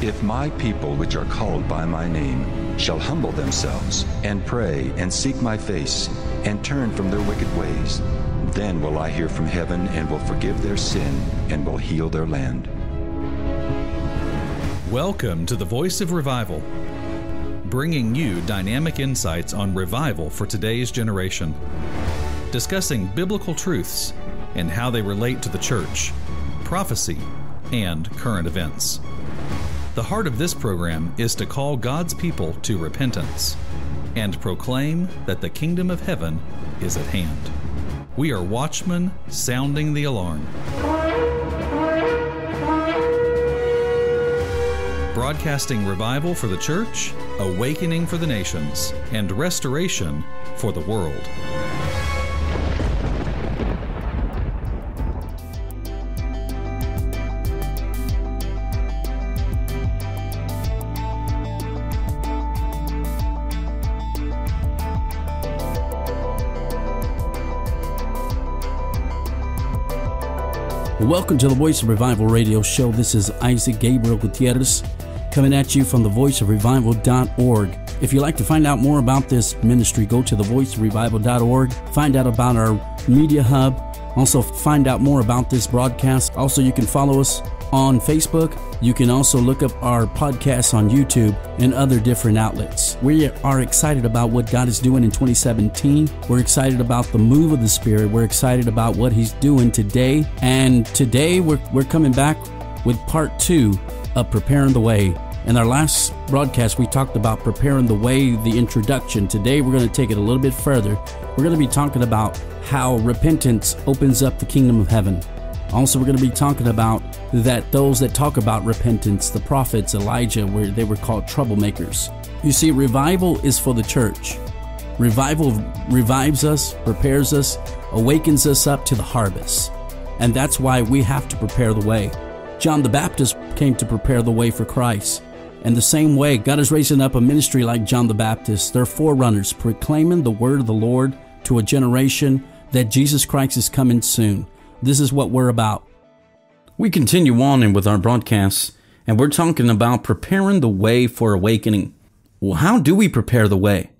If my people, which are called by my name, shall humble themselves, and pray, and seek my face, and turn from their wicked ways, then will I hear from heaven, and will forgive their sin, and will heal their land. Welcome to the Voice of Revival, bringing you dynamic insights on revival for today's generation, discussing biblical truths and how they relate to the church, prophecy, and current events. The heart of this program is to call God's people to repentance and proclaim that the kingdom of heaven is at hand. We are watchmen sounding the alarm. Broadcasting revival for the church, awakening for the nations, and restoration for the world. Welcome to the Voice of Revival radio show. This is Isaac Gabriel Gutierrez coming at you from revival.org. If you'd like to find out more about this ministry, go to revival.org, find out about our media hub, also find out more about this broadcast. Also, you can follow us on Facebook you can also look up our podcasts on YouTube and other different outlets. We are excited about what God is doing in 2017. We're excited about the move of the Spirit. We're excited about what He's doing today. And today we're, we're coming back with part two of Preparing the Way. In our last broadcast, we talked about preparing the way, the introduction. Today we're going to take it a little bit further. We're going to be talking about how repentance opens up the kingdom of heaven. Also, we're going to be talking about that those that talk about repentance, the prophets, Elijah, where they were called troublemakers. You see, revival is for the church. Revival revives us, prepares us, awakens us up to the harvest. And that's why we have to prepare the way. John the Baptist came to prepare the way for Christ. And the same way, God is raising up a ministry like John the Baptist, their forerunners, proclaiming the word of the Lord to a generation that Jesus Christ is coming soon. This is what we're about. We continue on and with our broadcasts, and we're talking about preparing the way for awakening. Well, how do we prepare the way?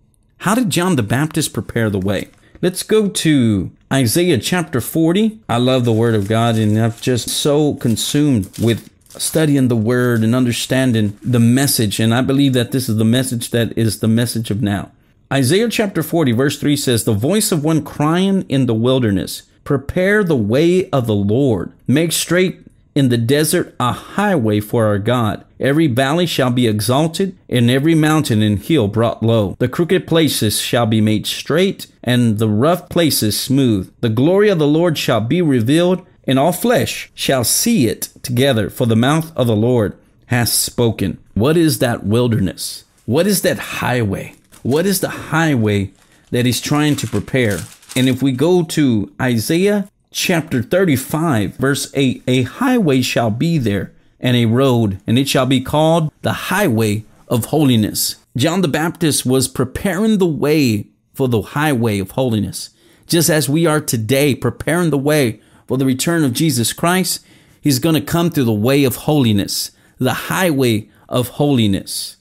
How did John the Baptist prepare the way? Let's go to Isaiah chapter 40. I love the Word of God, and I'm just so consumed with studying the Word and understanding the message. And I believe that this is the message that is the message of now. Isaiah chapter 40, verse 3 says, The voice of one crying in the wilderness, Prepare the way of the Lord, make straight in the desert a highway for our God. Every valley shall be exalted, and every mountain and hill brought low. The crooked places shall be made straight, and the rough places smooth. The glory of the Lord shall be revealed, and all flesh shall see it together, for the mouth of the Lord has spoken. What is that wilderness? What is that highway? What is the highway that he's trying to prepare? And if we go to Isaiah chapter 35, verse 8 A highway shall be there, and a road, and it shall be called the highway of holiness. John the Baptist was preparing the way for the highway of holiness. Just as we are today preparing the way for the return of Jesus Christ, he's going to come through the way of holiness, the highway of holiness.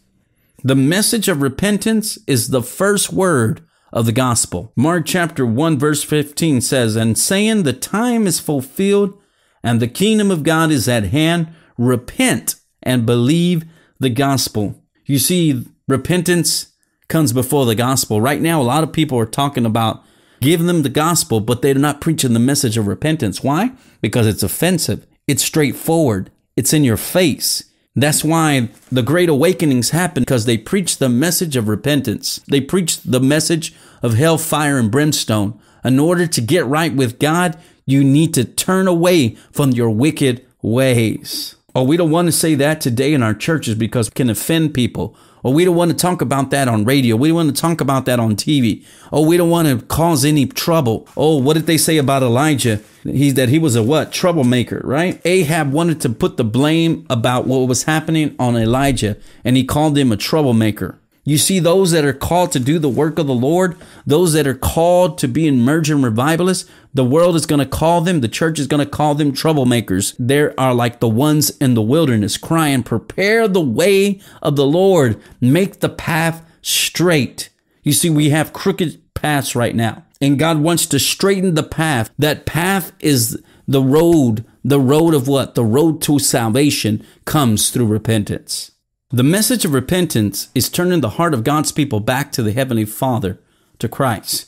The message of repentance is the first word of the gospel. Mark chapter 1 verse 15 says, And saying, The time is fulfilled and the kingdom of God is at hand, repent and believe the gospel. You see, repentance comes before the gospel. Right now, a lot of people are talking about giving them the gospel, but they're not preaching the message of repentance. Why? Because it's offensive. It's straightforward. It's in your face. That's why the great awakenings happen because they preach the message of repentance. They preach the message of hellfire and brimstone. In order to get right with God, you need to turn away from your wicked ways. Oh, we don't want to say that today in our churches because it can offend people or oh, we don't want to talk about that on radio. We don't want to talk about that on TV. Oh, we don't want to cause any trouble. Oh, what did they say about Elijah? He's that he was a what? Troublemaker, right? Ahab wanted to put the blame about what was happening on Elijah, and he called him a troublemaker. You see those that are called to do the work of the Lord, those that are called to be emergent revivalists, the world is going to call them, the church is going to call them troublemakers. They are like the ones in the wilderness crying, prepare the way of the Lord, make the path straight. You see, we have crooked paths right now, and God wants to straighten the path. That path is the road, the road of what? The road to salvation comes through repentance. The message of repentance is turning the heart of God's people back to the Heavenly Father, to Christ.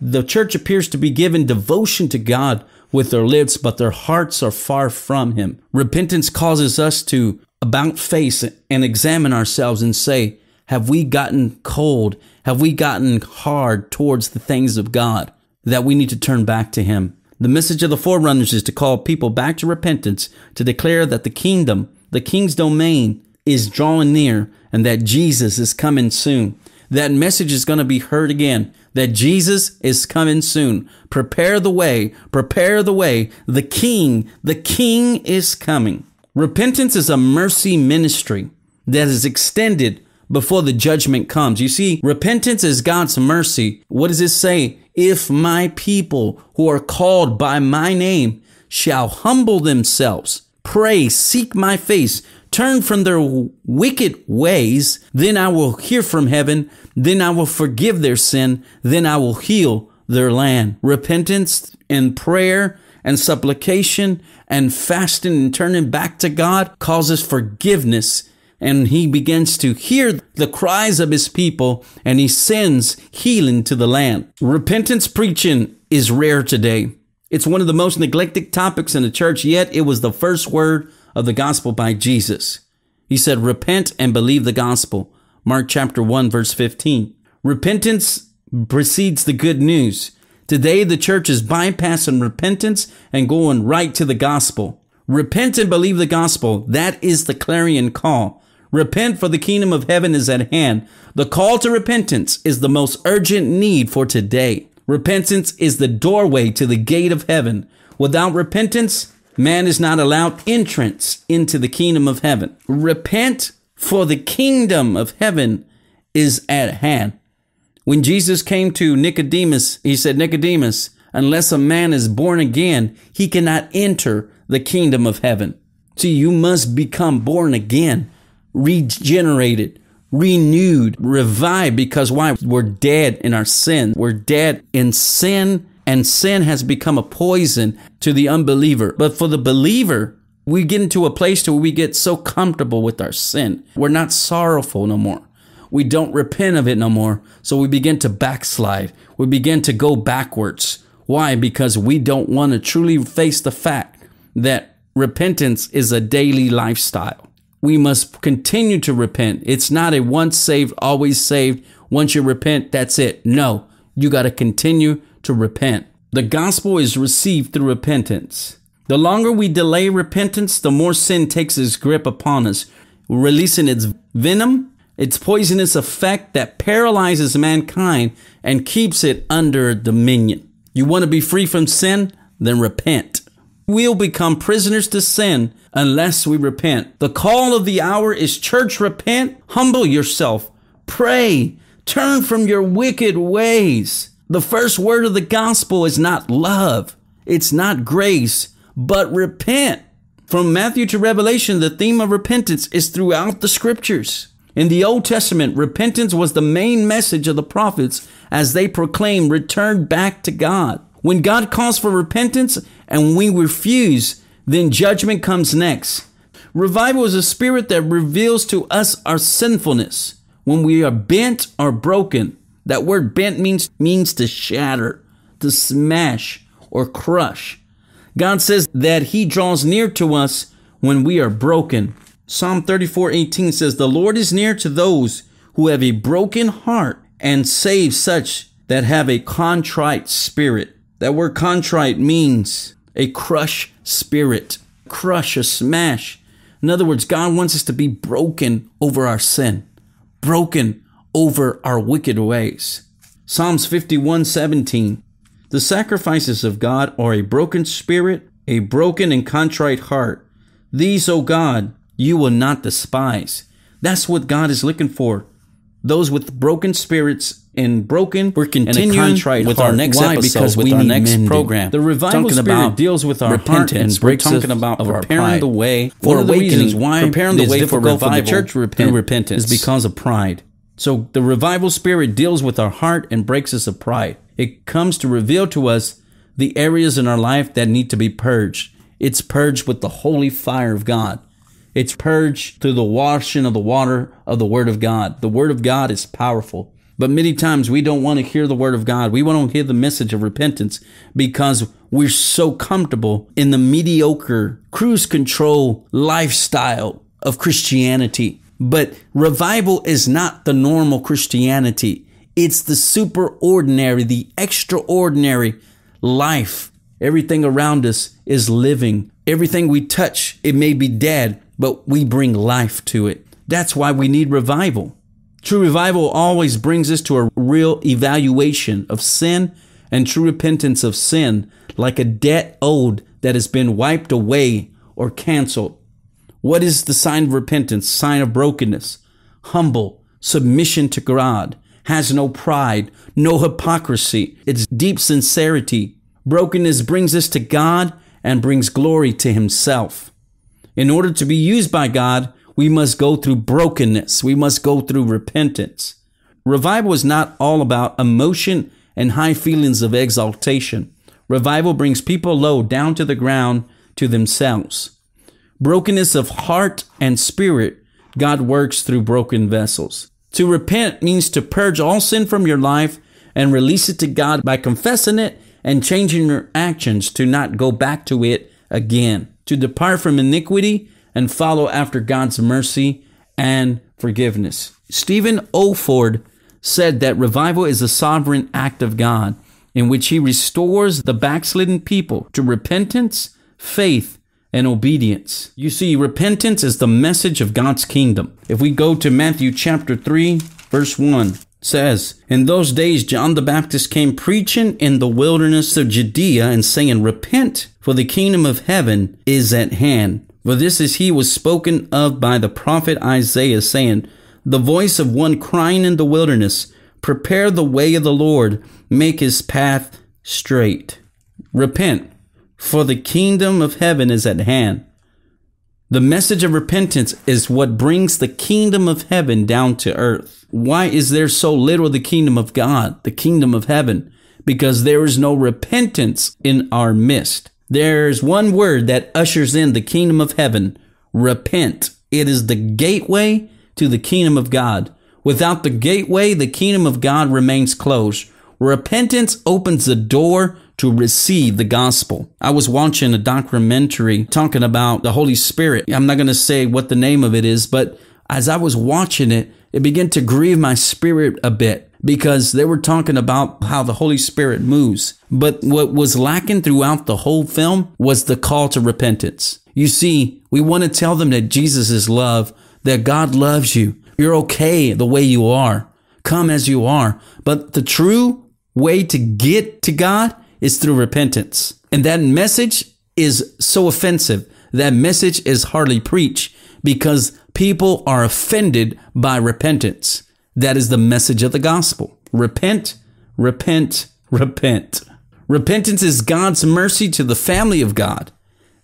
The church appears to be given devotion to God with their lips, but their hearts are far from Him. Repentance causes us to about face and examine ourselves and say, Have we gotten cold? Have we gotten hard towards the things of God that we need to turn back to Him? The message of the forerunners is to call people back to repentance, to declare that the kingdom, the king's domain, is drawing near and that Jesus is coming soon. That message is going to be heard again that Jesus is coming soon. Prepare the way, prepare the way. The King, the King is coming. Repentance is a mercy ministry that is extended before the judgment comes. You see, repentance is God's mercy. What does it say? If my people who are called by my name shall humble themselves, pray, seek my face, turn from their wicked ways, then I will hear from heaven, then I will forgive their sin, then I will heal their land. Repentance and prayer and supplication and fasting and turning back to God causes forgiveness and he begins to hear the cries of his people and he sends healing to the land. Repentance preaching is rare today. It's one of the most neglected topics in the church, yet it was the first word of the gospel by Jesus. He said, Repent and believe the gospel. Mark chapter 1, verse 15. Repentance precedes the good news. Today, the church is bypassing repentance and going right to the gospel. Repent and believe the gospel. That is the clarion call. Repent, for the kingdom of heaven is at hand. The call to repentance is the most urgent need for today. Repentance is the doorway to the gate of heaven. Without repentance, Man is not allowed entrance into the kingdom of heaven. Repent, for the kingdom of heaven is at hand. When Jesus came to Nicodemus, he said, Nicodemus, unless a man is born again, he cannot enter the kingdom of heaven. See, you must become born again, regenerated, renewed, revived, because why? We're dead in our sin. We're dead in sin and sin has become a poison to the unbeliever. But for the believer, we get into a place to where we get so comfortable with our sin. We're not sorrowful no more. We don't repent of it no more. So we begin to backslide. We begin to go backwards. Why? Because we don't want to truly face the fact that repentance is a daily lifestyle. We must continue to repent. It's not a once saved, always saved. Once you repent, that's it. No, you got to continue to repent. The gospel is received through repentance. The longer we delay repentance, the more sin takes its grip upon us, releasing its venom, its poisonous effect that paralyzes mankind and keeps it under dominion. You want to be free from sin? Then repent. We'll become prisoners to sin unless we repent. The call of the hour is church repent, humble yourself, pray, turn from your wicked ways. The first word of the gospel is not love, it's not grace, but repent. From Matthew to Revelation, the theme of repentance is throughout the scriptures. In the Old Testament, repentance was the main message of the prophets as they proclaimed return back to God. When God calls for repentance and we refuse, then judgment comes next. Revival is a spirit that reveals to us our sinfulness when we are bent or broken that word bent means, means to shatter, to smash, or crush. God says that He draws near to us when we are broken. Psalm 34 18 says, The Lord is near to those who have a broken heart and save such that have a contrite spirit. That word contrite means a crush spirit, crush, a smash. In other words, God wants us to be broken over our sin, broken over our wicked ways. Psalms 51:17 The sacrifices of God are a broken spirit, a broken and contrite heart. These, O God, you will not despise. That's what God is looking for. Those with broken spirits and broken, we're continuing and with heart. our next Why? episode, because with our next mending. program. The revival talking spirit about deals with our repentance. We're talking about preparing the way for awakening. Why preparing the way for revival for the church repent repentance is because of pride. So the revival spirit deals with our heart and breaks us of pride. It comes to reveal to us the areas in our life that need to be purged. It's purged with the holy fire of God. It's purged through the washing of the water of the Word of God. The Word of God is powerful. But many times we don't want to hear the Word of God. We want to hear the message of repentance because we're so comfortable in the mediocre cruise control lifestyle of Christianity. But revival is not the normal Christianity. It's the super ordinary, the extraordinary life. Everything around us is living. Everything we touch, it may be dead, but we bring life to it. That's why we need revival. True revival always brings us to a real evaluation of sin and true repentance of sin, like a debt owed that has been wiped away or canceled. What is the sign of repentance? Sign of brokenness, humble, submission to God, has no pride, no hypocrisy. It's deep sincerity. Brokenness brings us to God and brings glory to Himself. In order to be used by God, we must go through brokenness. We must go through repentance. Revival is not all about emotion and high feelings of exaltation. Revival brings people low down to the ground to themselves. Brokenness of heart and spirit, God works through broken vessels. To repent means to purge all sin from your life and release it to God by confessing it and changing your actions to not go back to it again. To depart from iniquity and follow after God's mercy and forgiveness. Stephen Oford said that revival is a sovereign act of God in which he restores the backslidden people to repentance, faith, and obedience. You see, repentance is the message of God's kingdom. If we go to Matthew chapter 3, verse 1, says, In those days John the Baptist came preaching in the wilderness of Judea and saying, Repent, for the kingdom of heaven is at hand. For this is he was spoken of by the prophet Isaiah, saying, The voice of one crying in the wilderness, Prepare the way of the Lord, make his path straight. Repent for the kingdom of heaven is at hand. The message of repentance is what brings the kingdom of heaven down to earth. Why is there so little the kingdom of God, the kingdom of heaven? Because there is no repentance in our midst. There's one word that ushers in the kingdom of heaven repent. It is the gateway to the kingdom of God. Without the gateway, the kingdom of God remains closed. Repentance opens the door to receive the gospel. I was watching a documentary talking about the Holy Spirit. I'm not going to say what the name of it is, but as I was watching it, it began to grieve my spirit a bit because they were talking about how the Holy Spirit moves. But what was lacking throughout the whole film was the call to repentance. You see, we want to tell them that Jesus is love, that God loves you. You're okay the way you are. Come as you are. But the true way to get to God is through repentance. And that message is so offensive. That message is hardly preached because people are offended by repentance. That is the message of the gospel. Repent, repent, repent. Repentance is God's mercy to the family of God,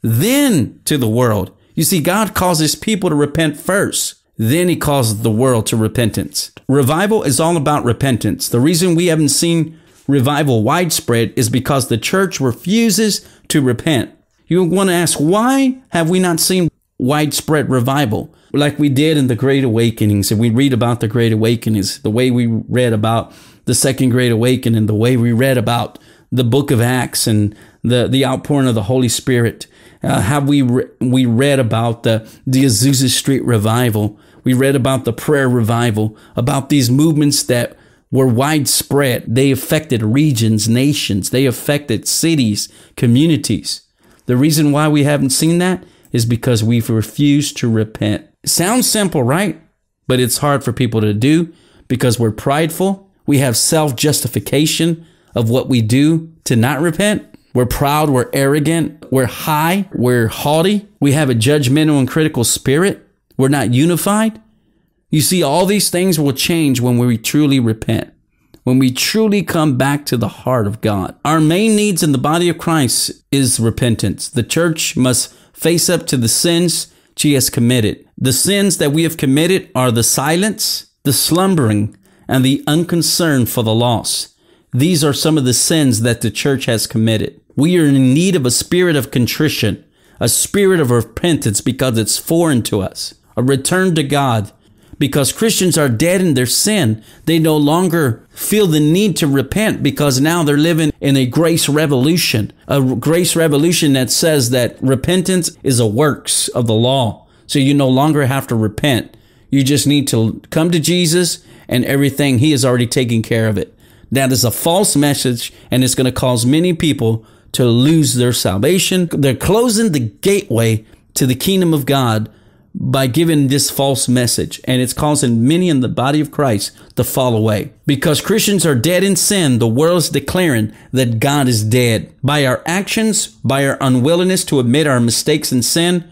then to the world. You see, God calls his people to repent first. Then he calls the world to repentance. Revival is all about repentance. The reason we haven't seen revival widespread is because the church refuses to repent. You want to ask, why have we not seen widespread revival like we did in the Great Awakenings? If we read about the Great Awakenings, the way we read about the Second Great Awakening, the way we read about the book of Acts and the, the outpouring of the Holy Spirit. Uh, have we, re we read about the, the Azusa Street revival? We read about the prayer revival, about these movements that were widespread. They affected regions, nations, they affected cities, communities. The reason why we haven't seen that is because we've refused to repent. Sounds simple, right? But it's hard for people to do because we're prideful. We have self justification of what we do to not repent. We're proud, we're arrogant, we're high, we're haughty, we have a judgmental and critical spirit, we're not unified. You see, all these things will change when we truly repent, when we truly come back to the heart of God. Our main needs in the body of Christ is repentance. The church must face up to the sins she has committed. The sins that we have committed are the silence, the slumbering, and the unconcern for the lost. These are some of the sins that the church has committed. We are in need of a spirit of contrition, a spirit of repentance because it's foreign to us, a return to God because Christians are dead in their sin. They no longer feel the need to repent because now they're living in a grace revolution, a grace revolution that says that repentance is a works of the law. So you no longer have to repent. You just need to come to Jesus and everything. He has already taken care of it. That is a false message and it's going to cause many people to lose their salvation. They're closing the gateway to the kingdom of God by giving this false message. And it's causing many in the body of Christ to fall away. Because Christians are dead in sin, the world is declaring that God is dead. By our actions, by our unwillingness to admit our mistakes and sin,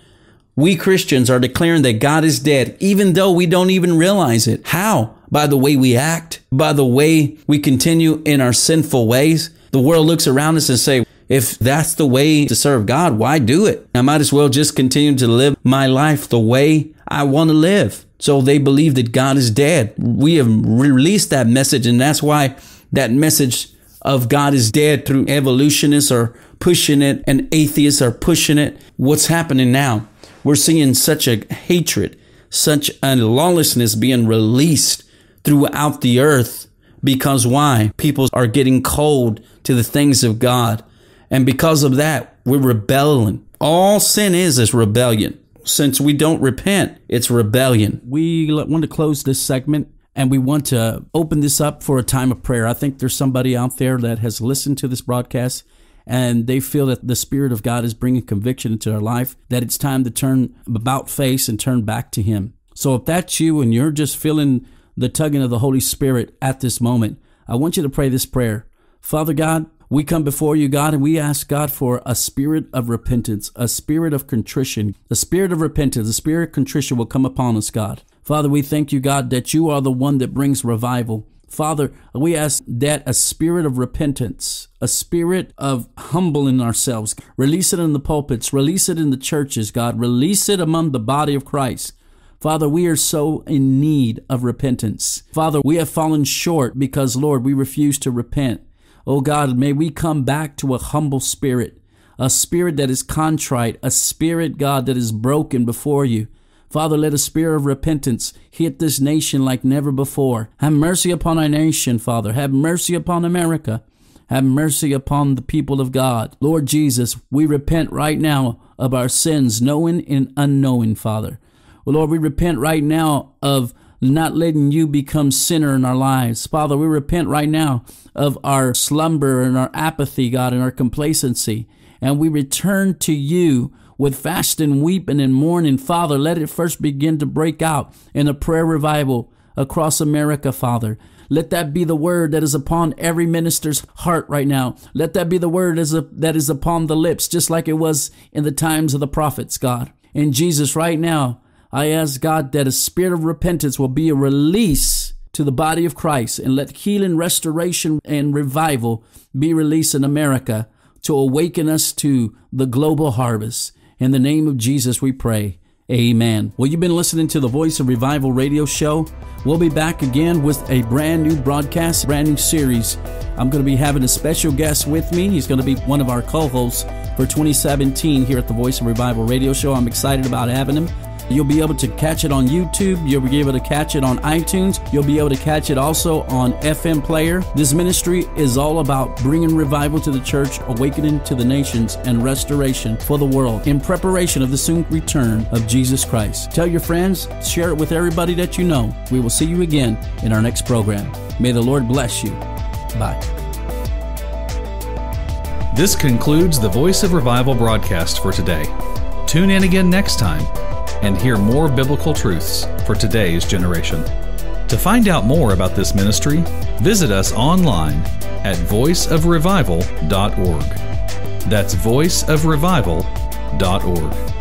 we Christians are declaring that God is dead, even though we don't even realize it. How? By the way we act, by the way we continue in our sinful ways. The world looks around us and say, if that's the way to serve God, why do it? I might as well just continue to live my life the way I want to live. So they believe that God is dead. We have released that message, and that's why that message of God is dead through evolutionists are pushing it and atheists are pushing it. What's happening now? We're seeing such a hatred, such a lawlessness being released throughout the earth because why? People are getting cold to the things of God. And because of that, we're rebelling. All sin is is rebellion. Since we don't repent, it's rebellion. We want to close this segment and we want to open this up for a time of prayer. I think there's somebody out there that has listened to this broadcast and they feel that the Spirit of God is bringing conviction into their life, that it's time to turn about face and turn back to Him. So if that's you and you're just feeling the tugging of the Holy Spirit at this moment, I want you to pray this prayer Father God, we come before you, God, and we ask God for a spirit of repentance, a spirit of contrition, a spirit of repentance, a spirit of contrition will come upon us, God. Father, we thank you, God, that you are the one that brings revival. Father, we ask that a spirit of repentance, a spirit of humbling ourselves, release it in the pulpits, release it in the churches, God, release it among the body of Christ. Father, we are so in need of repentance. Father, we have fallen short because, Lord, we refuse to repent. Oh God, may we come back to a humble spirit, a spirit that is contrite, a spirit, God, that is broken before you. Father, let a spirit of repentance hit this nation like never before. Have mercy upon our nation, Father. Have mercy upon America. Have mercy upon the people of God. Lord Jesus, we repent right now of our sins, knowing and unknowing, Father. Lord, we repent right now of not letting you become sinner in our lives. Father, we repent right now of our slumber and our apathy, God, and our complacency. And we return to you with fasting, weeping, and mourning. Father, let it first begin to break out in a prayer revival across America, Father. Let that be the word that is upon every minister's heart right now. Let that be the word that is upon the lips, just like it was in the times of the prophets, God. And Jesus, right now, I ask God that a spirit of repentance will be a release to the body of Christ and let healing, restoration, and revival be released in America to awaken us to the global harvest. In the name of Jesus, we pray. Amen. Well, you've been listening to the Voice of Revival radio show. We'll be back again with a brand new broadcast, brand new series. I'm going to be having a special guest with me. He's going to be one of our co hosts for 2017 here at the Voice of Revival radio show. I'm excited about having him. You'll be able to catch it on YouTube. You'll be able to catch it on iTunes. You'll be able to catch it also on FM Player. This ministry is all about bringing revival to the church, awakening to the nations, and restoration for the world in preparation of the soon return of Jesus Christ. Tell your friends, share it with everybody that you know. We will see you again in our next program. May the Lord bless you. Bye. This concludes the Voice of Revival broadcast for today. Tune in again next time and hear more biblical truths for today's generation. To find out more about this ministry, visit us online at voiceofrevival.org. That's voiceofrevival.org.